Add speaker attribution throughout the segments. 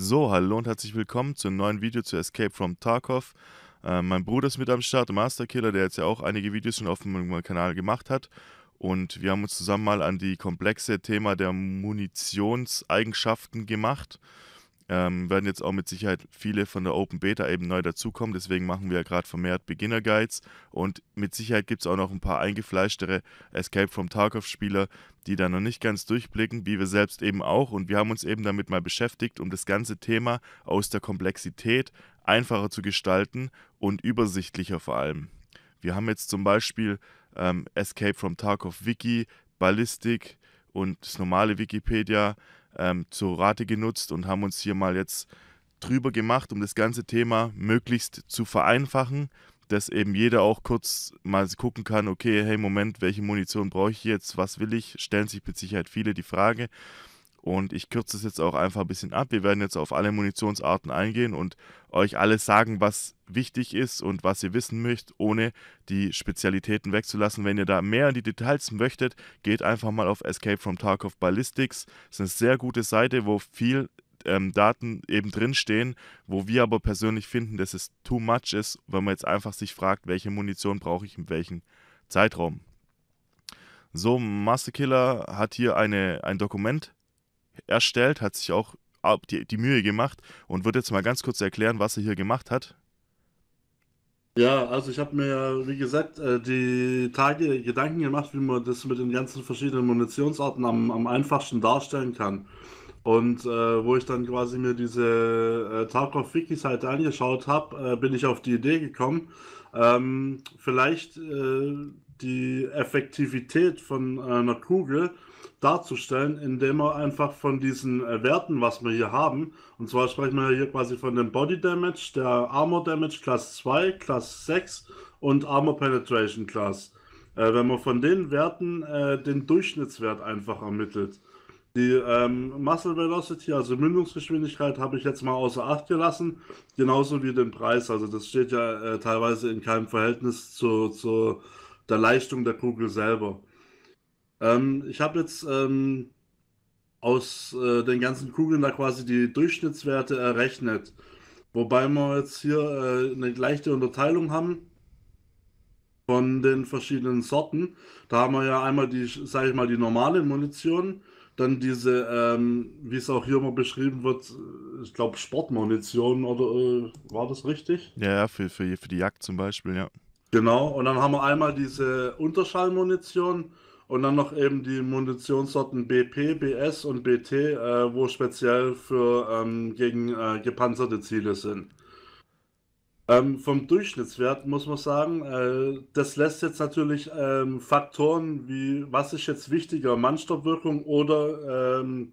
Speaker 1: So, hallo und herzlich willkommen zu einem neuen Video zu Escape from Tarkov. Äh, mein Bruder ist mit am Start, Masterkiller, der jetzt ja auch einige Videos schon auf meinem Kanal gemacht hat. Und wir haben uns zusammen mal an die komplexe Thema der Munitionseigenschaften gemacht. Ähm, werden jetzt auch mit Sicherheit viele von der Open Beta eben neu dazukommen. Deswegen machen wir ja gerade vermehrt Beginner Guides. Und mit Sicherheit gibt es auch noch ein paar eingefleischtere Escape from Tarkov-Spieler, die da noch nicht ganz durchblicken, wie wir selbst eben auch. Und wir haben uns eben damit mal beschäftigt, um das ganze Thema aus der Komplexität einfacher zu gestalten und übersichtlicher vor allem. Wir haben jetzt zum Beispiel ähm, Escape from Tarkov Wiki, Ballistik und das normale Wikipedia ähm, zur Rate genutzt und haben uns hier mal jetzt drüber gemacht, um das ganze Thema möglichst zu vereinfachen, dass eben jeder auch kurz mal gucken kann, okay, hey Moment, welche Munition brauche ich jetzt, was will ich, stellen sich mit Sicherheit viele die Frage und ich kürze es jetzt auch einfach ein bisschen ab. Wir werden jetzt auf alle Munitionsarten eingehen und euch alles sagen, was wichtig ist und was ihr wissen möchtet, ohne die Spezialitäten wegzulassen. Wenn ihr da mehr in die Details möchtet, geht einfach mal auf Escape from Tarkov Ballistics. Das ist eine sehr gute Seite, wo viel ähm, Daten eben drinstehen, wo wir aber persönlich finden, dass es too much ist, wenn man jetzt einfach sich fragt, welche Munition brauche ich in welchem Zeitraum. So, Masterkiller hat hier eine, ein Dokument erstellt, hat sich auch ah, die, die Mühe gemacht und wird jetzt mal ganz kurz erklären, was er hier gemacht hat.
Speaker 2: Ja, also ich habe mir, wie gesagt, äh, die Tage Gedanken gemacht, wie man das mit den ganzen verschiedenen Munitionsarten am, am einfachsten darstellen kann. Und äh, wo ich dann quasi mir diese äh, tarkov wiki seite halt angeschaut habe, äh, bin ich auf die Idee gekommen, ähm, vielleicht äh, die Effektivität von äh, einer Kugel darzustellen, indem man einfach von diesen äh, Werten, was wir hier haben, und zwar sprechen wir hier quasi von dem Body Damage, der Armor Damage Class 2, Class 6 und Armor Penetration Class. Äh, wenn man von den Werten äh, den Durchschnittswert einfach ermittelt. Die ähm, Muscle Velocity, also Mündungsgeschwindigkeit, habe ich jetzt mal außer Acht gelassen, genauso wie den Preis. Also das steht ja äh, teilweise in keinem Verhältnis zu, zu der Leistung der Kugel selber. Ähm, ich habe jetzt ähm, aus äh, den ganzen Kugeln da quasi die Durchschnittswerte errechnet. Wobei wir jetzt hier äh, eine leichte Unterteilung haben von den verschiedenen Sorten. Da haben wir ja einmal die, sage ich mal, die normale Munition, dann diese, ähm, wie es auch hier mal beschrieben wird, äh, ich glaube Sportmunition oder äh, war das richtig?
Speaker 1: Ja, für, für, für die Jagd zum Beispiel, ja.
Speaker 2: Genau, und dann haben wir einmal diese Unterschallmunition und dann noch eben die Munitionssorten BP, BS und BT, äh, wo speziell für ähm, gegen äh, gepanzerte Ziele sind. Ähm, vom Durchschnittswert muss man sagen, äh, das lässt jetzt natürlich ähm, Faktoren wie, was ist jetzt wichtiger, Mannstoppwirkung oder ähm,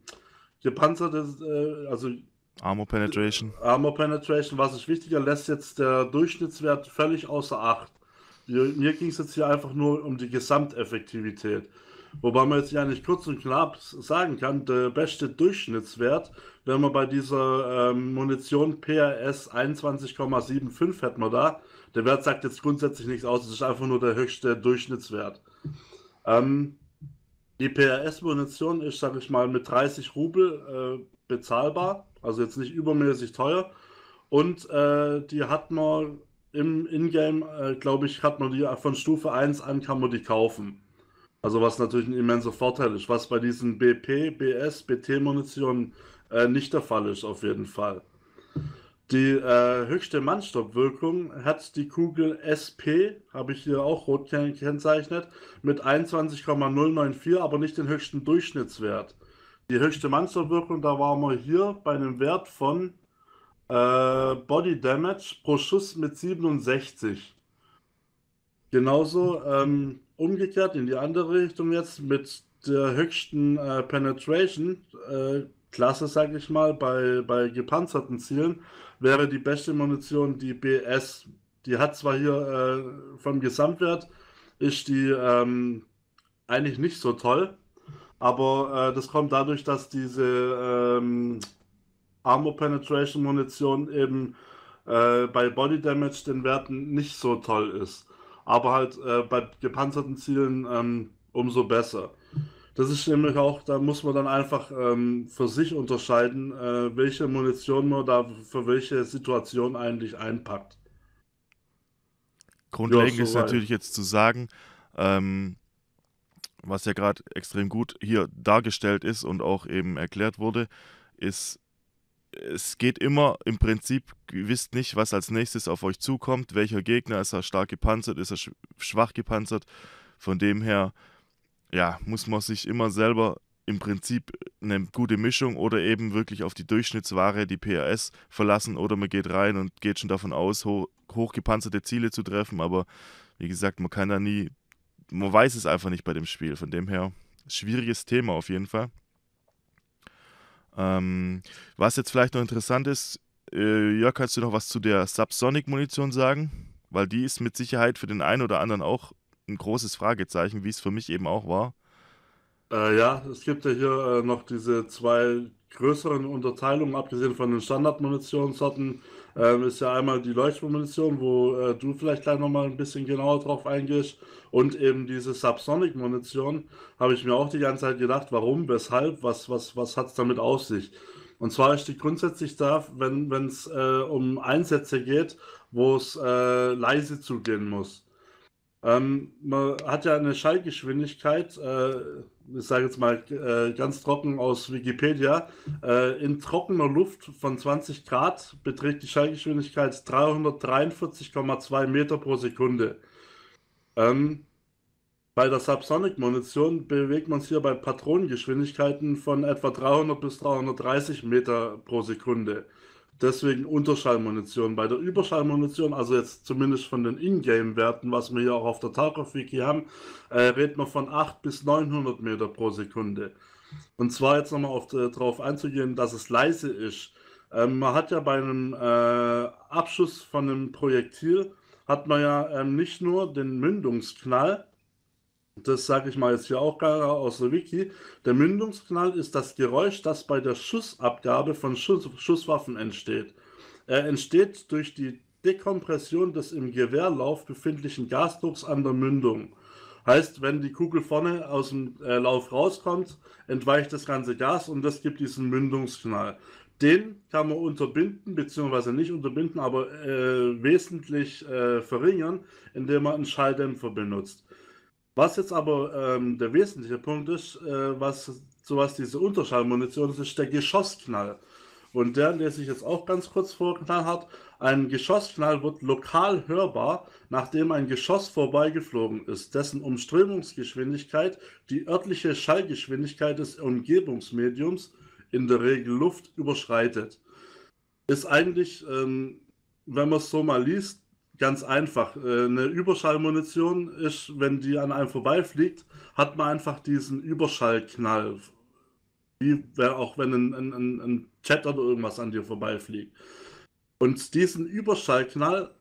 Speaker 2: gepanzerte, äh, also
Speaker 1: Armor Penetration.
Speaker 2: Armor Penetration, was ist wichtiger, lässt jetzt der Durchschnittswert völlig außer Acht. Mir ging es jetzt hier einfach nur um die Gesamteffektivität. Wobei man jetzt ja nicht kurz und knapp sagen kann, der beste Durchschnittswert, wenn man bei dieser ähm, Munition PRS 21,75 hat man da, der Wert sagt jetzt grundsätzlich nichts aus, es ist einfach nur der höchste Durchschnittswert. Ähm, die PRS-Munition ist, sage ich mal, mit 30 Rubel äh, bezahlbar, also jetzt nicht übermäßig teuer. Und äh, die hat man im Ingame, äh, glaube ich, hat man die äh, von Stufe 1 an, kann man die kaufen. Also was natürlich ein immenser Vorteil ist, was bei diesen BP, BS, BT-Munitionen äh, nicht der Fall ist, auf jeden Fall. Die äh, höchste Mannstoppwirkung hat die Kugel SP, habe ich hier auch rot gekennzeichnet, mit 21,094, aber nicht den höchsten Durchschnittswert. Die höchste Mannstoppwirkung, da waren wir hier bei einem Wert von äh, Body Damage pro Schuss mit 67. Genauso ähm, umgekehrt in die andere Richtung jetzt mit der höchsten äh, Penetration-Klasse, äh, sag ich mal, bei, bei gepanzerten Zielen wäre die beste Munition die BS. Die hat zwar hier äh, vom Gesamtwert, ist die ähm, eigentlich nicht so toll, aber äh, das kommt dadurch, dass diese ähm, Armor Penetration Munition eben äh, bei Body Damage den Werten nicht so toll ist. Aber halt äh, bei gepanzerten Zielen ähm, umso besser. Das ist nämlich auch, da muss man dann einfach ähm, für sich unterscheiden, äh, welche Munition man da für welche Situation eigentlich einpackt.
Speaker 1: Grundlegend ja, so ist natürlich jetzt zu sagen, ähm, was ja gerade extrem gut hier dargestellt ist und auch eben erklärt wurde, ist, es geht immer im Prinzip, ihr wisst nicht, was als nächstes auf euch zukommt, welcher Gegner, ist er stark gepanzert, ist er schwach gepanzert. Von dem her, ja, muss man sich immer selber im Prinzip eine gute Mischung oder eben wirklich auf die Durchschnittsware, die PRS, verlassen oder man geht rein und geht schon davon aus, ho hochgepanzerte Ziele zu treffen. Aber wie gesagt, man kann da nie, man weiß es einfach nicht bei dem Spiel. Von dem her, schwieriges Thema auf jeden Fall. Ähm, was jetzt vielleicht noch interessant ist, äh, Jörg, kannst du noch was zu der Subsonic-Munition sagen? Weil die ist mit Sicherheit für den einen oder anderen auch ein großes Fragezeichen, wie es für mich eben auch war.
Speaker 2: Äh, ja, es gibt ja hier äh, noch diese zwei größeren Unterteilungen, abgesehen von den Standardmunitionssorten. sorten ähm, ist ja einmal die Leuchtmunition, wo äh, du vielleicht gleich nochmal ein bisschen genauer drauf eingehst. Und eben diese Subsonic-Munition habe ich mir auch die ganze Zeit gedacht, warum, weshalb, was, was, was hat es damit auf sich? Und zwar ist die grundsätzlich da, wenn es äh, um Einsätze geht, wo es äh, leise zugehen muss. Ähm, man hat ja eine Schallgeschwindigkeit, äh, ich sage jetzt mal äh, ganz trocken aus Wikipedia, äh, in trockener Luft von 20 Grad beträgt die Schallgeschwindigkeit 343,2 Meter pro Sekunde. Ähm, bei der Subsonic-Munition bewegt man sich hier bei Patronengeschwindigkeiten von etwa 300 bis 330 Meter pro Sekunde. Deswegen Unterschallmunition. Bei der Überschallmunition, also jetzt zumindest von den Ingame-Werten, was wir hier auch auf der Tarkov-Wiki haben, äh, redet man von 8 bis 900 Meter pro Sekunde. Und zwar jetzt nochmal äh, darauf einzugehen, dass es leise ist. Ähm, man hat ja bei einem äh, Abschuss von einem Projektil, hat man ja ähm, nicht nur den Mündungsknall, das sage ich mal jetzt hier auch gerade aus der Wiki, der Mündungsknall ist das Geräusch, das bei der Schussabgabe von Schuss, Schusswaffen entsteht. Er entsteht durch die Dekompression des im Gewehrlauf befindlichen Gasdrucks an der Mündung. Heißt, wenn die Kugel vorne aus dem äh, Lauf rauskommt, entweicht das ganze Gas und das gibt diesen Mündungsknall. Den kann man unterbinden, beziehungsweise nicht unterbinden, aber äh, wesentlich äh, verringern, indem man einen Schalldämpfer benutzt. Was jetzt aber ähm, der wesentliche Punkt ist, äh, was sowas diese Unterschallmunition ist, ist der Geschossknall. Und der lese ich jetzt auch ganz kurz vor, hat. Ein Geschossknall wird lokal hörbar, nachdem ein Geschoss vorbeigeflogen ist, dessen Umströmungsgeschwindigkeit die örtliche Schallgeschwindigkeit des Umgebungsmediums, in der Regel Luft, überschreitet. Ist eigentlich, ähm, wenn man es so mal liest, Ganz einfach. Äh, eine Überschallmunition ist, wenn die an einem vorbeifliegt, hat man einfach diesen Überschallknall. Wie auch wenn ein, ein, ein Chat oder irgendwas an dir vorbeifliegt. Und diesen Überschallknall,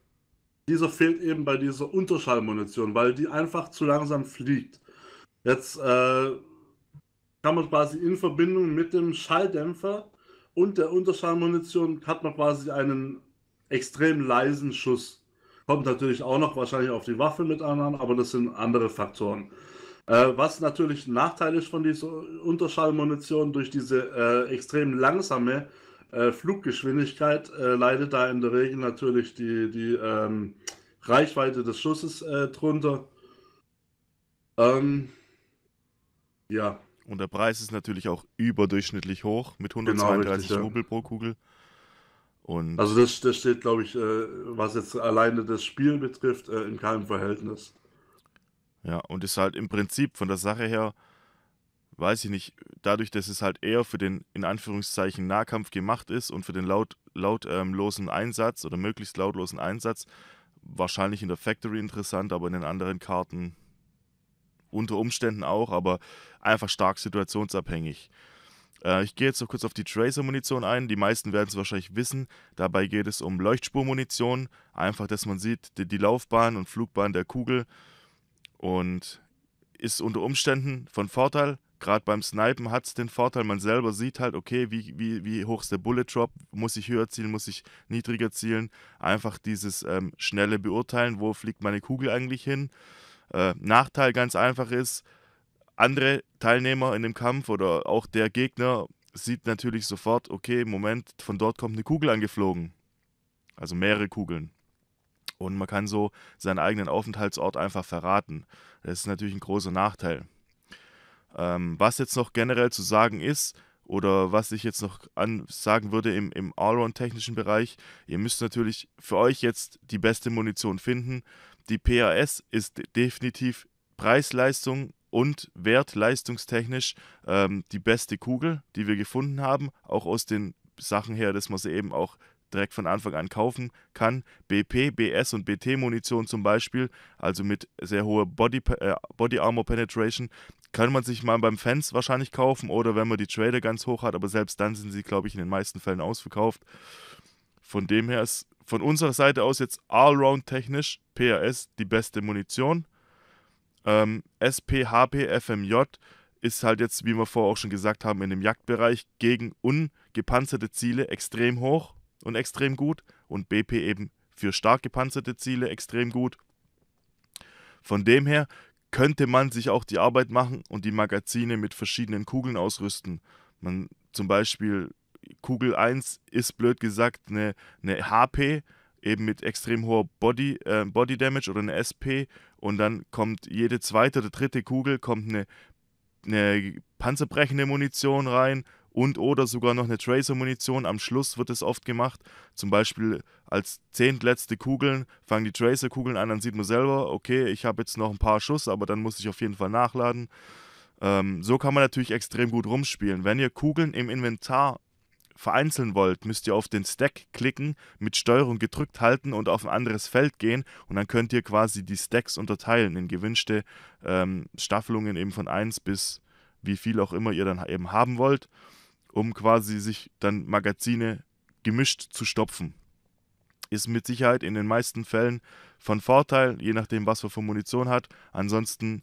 Speaker 2: dieser fehlt eben bei dieser Unterschallmunition, weil die einfach zu langsam fliegt. Jetzt äh, kann man quasi in Verbindung mit dem Schalldämpfer und der Unterschallmunition hat man quasi einen extrem leisen Schuss. Kommt natürlich auch noch wahrscheinlich auf die Waffe mit an, aber das sind andere Faktoren. Äh, was natürlich ein Nachteil ist von dieser Unterschallmunition durch diese äh, extrem langsame äh, Fluggeschwindigkeit, äh, leidet da in der Regel natürlich die, die ähm, Reichweite des Schusses äh, drunter. Ähm, ja.
Speaker 1: Und der Preis ist natürlich auch überdurchschnittlich hoch mit 132 genau, richtig, Rubel ja. pro Kugel. Und also das,
Speaker 2: das steht, glaube ich, äh, was jetzt alleine das Spiel betrifft, äh, in keinem Verhältnis.
Speaker 1: Ja, und ist halt im Prinzip von der Sache her, weiß ich nicht, dadurch, dass es halt eher für den in Anführungszeichen Nahkampf gemacht ist und für den laut, lautlosen ähm, Einsatz oder möglichst lautlosen Einsatz wahrscheinlich in der Factory interessant, aber in den anderen Karten unter Umständen auch, aber einfach stark situationsabhängig. Äh, ich gehe jetzt noch kurz auf die Tracer-Munition ein. Die meisten werden es wahrscheinlich wissen. Dabei geht es um Leuchtspurmunition. Einfach, dass man sieht, die, die Laufbahn und Flugbahn der Kugel. Und ist unter Umständen von Vorteil. Gerade beim Snipen hat es den Vorteil, man selber sieht halt, okay, wie, wie, wie hoch ist der Bullet Drop, muss ich höher zielen, muss ich niedriger zielen. Einfach dieses ähm, schnelle Beurteilen, wo fliegt meine Kugel eigentlich hin. Äh, Nachteil ganz einfach ist, andere Teilnehmer in dem Kampf oder auch der Gegner sieht natürlich sofort, okay, Moment, von dort kommt eine Kugel angeflogen. Also mehrere Kugeln. Und man kann so seinen eigenen Aufenthaltsort einfach verraten. Das ist natürlich ein großer Nachteil. Ähm, was jetzt noch generell zu sagen ist, oder was ich jetzt noch sagen würde im, im Allround-technischen Bereich, ihr müsst natürlich für euch jetzt die beste Munition finden. Die PAS ist definitiv Preis-Leistung und wertleistungstechnisch ähm, die beste Kugel, die wir gefunden haben, auch aus den Sachen her, dass man sie eben auch direkt von Anfang an kaufen kann. BP, BS und BT Munition zum Beispiel, also mit sehr hoher Body, äh, Body Armor Penetration, kann man sich mal beim Fans wahrscheinlich kaufen oder wenn man die Trader ganz hoch hat, aber selbst dann sind sie, glaube ich, in den meisten Fällen ausverkauft. Von dem her ist von unserer Seite aus jetzt allround technisch PRS die beste Munition. Ähm, SPHP, FMJ ist halt jetzt, wie wir vorher auch schon gesagt haben, in dem Jagdbereich gegen ungepanzerte Ziele extrem hoch und extrem gut und BP eben für stark gepanzerte Ziele extrem gut. Von dem her könnte man sich auch die Arbeit machen und die Magazine mit verschiedenen Kugeln ausrüsten. Man zum Beispiel Kugel 1 ist blöd gesagt eine, eine HP, eben mit extrem hoher Body, äh, Body Damage oder eine SP und dann kommt jede zweite oder dritte Kugel, kommt eine, eine panzerbrechende Munition rein und oder sogar noch eine Tracer-Munition. Am Schluss wird es oft gemacht. Zum Beispiel als zehntletzte Kugeln fangen die Tracer-Kugeln an, dann sieht man selber, okay, ich habe jetzt noch ein paar Schuss, aber dann muss ich auf jeden Fall nachladen. Ähm, so kann man natürlich extrem gut rumspielen. Wenn ihr Kugeln im Inventar vereinzeln wollt, müsst ihr auf den Stack klicken, mit Steuerung gedrückt halten und auf ein anderes Feld gehen und dann könnt ihr quasi die Stacks unterteilen in gewünschte ähm, Staffelungen eben von 1 bis wie viel auch immer ihr dann eben haben wollt, um quasi sich dann Magazine gemischt zu stopfen. Ist mit Sicherheit in den meisten Fällen von Vorteil, je nachdem, was man für Munition hat. Ansonsten,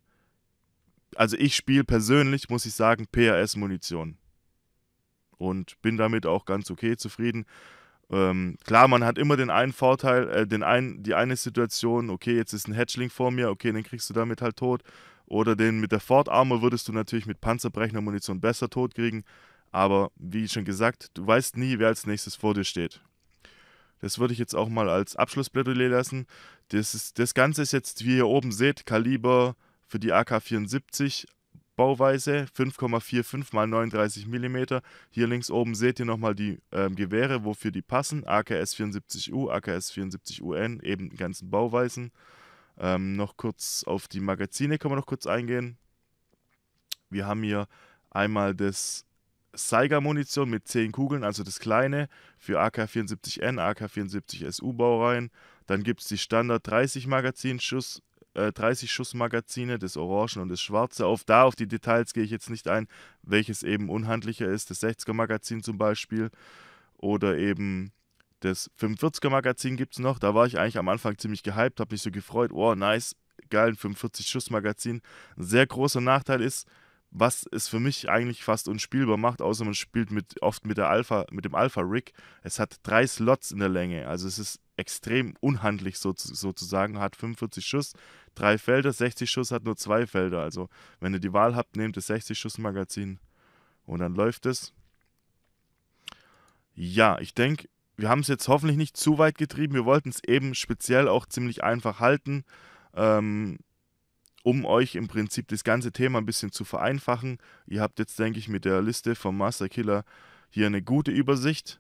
Speaker 1: also ich spiele persönlich, muss ich sagen, pas munition und bin damit auch ganz okay zufrieden. Ähm, klar, man hat immer den einen Vorteil, äh, den ein, die eine Situation, okay, jetzt ist ein Hatchling vor mir, okay, den kriegst du damit halt tot. Oder den mit der Ford Armor würdest du natürlich mit panzerbrechender Munition besser tot kriegen. Aber wie schon gesagt, du weißt nie, wer als nächstes vor dir steht. Das würde ich jetzt auch mal als Abschlussplädoyer lassen. Das, ist, das Ganze ist jetzt, wie ihr oben seht, Kaliber für die AK-74 Bauweise, 5,45 mal 39 mm. Hier links oben seht ihr nochmal die ähm, Gewehre, wofür die passen. AKS 74U, AKS 74UN, eben die ganzen Bauweisen. Ähm, noch kurz auf die Magazine kann man noch kurz eingehen. Wir haben hier einmal das Saiga-Munition mit 10 Kugeln, also das kleine, für AK-74N, AK-74SU-Baureihen. Dann gibt es die Standard 30 Magazinschuss 30-Schuss-Magazine, äh, das Orange und das Schwarze. Auf da, auf die Details gehe ich jetzt nicht ein, welches eben unhandlicher ist, das 60er-Magazin zum Beispiel. Oder eben das 45er-Magazin gibt es noch. Da war ich eigentlich am Anfang ziemlich gehypt, habe mich so gefreut. Oh, nice, geil, ein 45-Schuss-Magazin. Ein sehr großer Nachteil ist, was es für mich eigentlich fast unspielbar macht, außer man spielt mit, oft mit, der Alpha, mit dem Alpha-Rig. Es hat drei Slots in der Länge, also es ist extrem unhandlich sozusagen, hat 45 Schuss, drei Felder, 60 Schuss hat nur zwei Felder. Also wenn ihr die Wahl habt, nehmt das 60 Schuss Magazin und dann läuft es. Ja, ich denke, wir haben es jetzt hoffentlich nicht zu weit getrieben. Wir wollten es eben speziell auch ziemlich einfach halten. Ähm, um euch im Prinzip das ganze Thema ein bisschen zu vereinfachen. Ihr habt jetzt, denke ich, mit der Liste vom Master Killer hier eine gute Übersicht.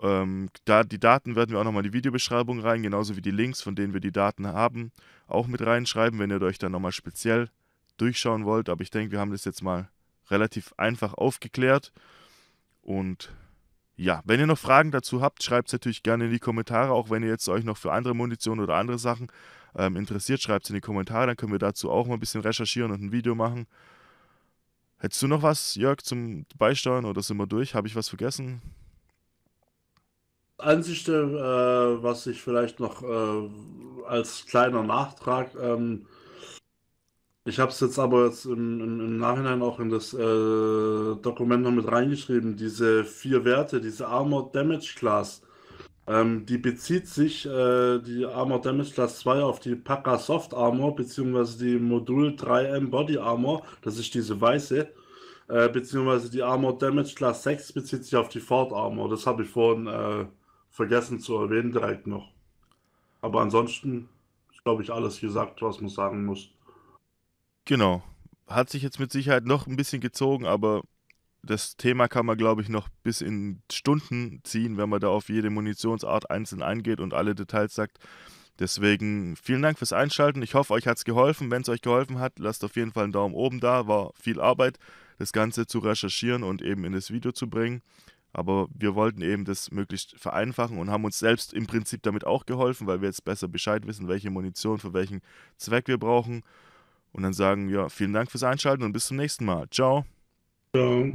Speaker 1: Ähm, da die Daten werden wir auch nochmal in die Videobeschreibung rein, genauso wie die Links, von denen wir die Daten haben, auch mit reinschreiben, wenn ihr euch dann nochmal speziell durchschauen wollt. Aber ich denke, wir haben das jetzt mal relativ einfach aufgeklärt. Und ja, wenn ihr noch Fragen dazu habt, schreibt es natürlich gerne in die Kommentare, auch wenn ihr jetzt euch noch für andere Munition oder andere Sachen ähm, interessiert, schreibt es in die Kommentare, dann können wir dazu auch mal ein bisschen recherchieren und ein Video machen. Hättest du noch was, Jörg, zum Beisteuern oder sind wir durch? Habe ich was vergessen?
Speaker 2: Einzige, äh, was ich vielleicht noch äh, als kleiner Nachtrag ähm, ich habe es jetzt aber jetzt im, im, im, Nachhinein auch in das äh, Dokument noch mit reingeschrieben. Diese vier Werte, diese Armor Damage Class, ähm, die bezieht sich, äh, die Armor Damage Class 2, auf die Paka Soft Armor, beziehungsweise die Modul 3M Body Armor, das ist diese weiße, äh, beziehungsweise die Armor Damage Class 6 bezieht sich auf die Ford Armor. Das habe ich vorhin äh, vergessen zu erwähnen direkt noch. Aber ansonsten ist, glaube ich, alles gesagt, was man sagen muss.
Speaker 1: Genau. Hat sich jetzt mit Sicherheit noch ein bisschen gezogen, aber das Thema kann man, glaube ich, noch bis in Stunden ziehen, wenn man da auf jede Munitionsart einzeln eingeht und alle Details sagt. Deswegen vielen Dank fürs Einschalten. Ich hoffe, euch hat es geholfen. Wenn es euch geholfen hat, lasst auf jeden Fall einen Daumen oben da. War viel Arbeit, das Ganze zu recherchieren und eben in das Video zu bringen. Aber wir wollten eben das möglichst vereinfachen und haben uns selbst im Prinzip damit auch geholfen, weil wir jetzt besser Bescheid wissen, welche Munition für welchen Zweck wir brauchen und dann sagen, ja, vielen Dank fürs Einschalten und bis zum nächsten Mal. Ciao. Ciao.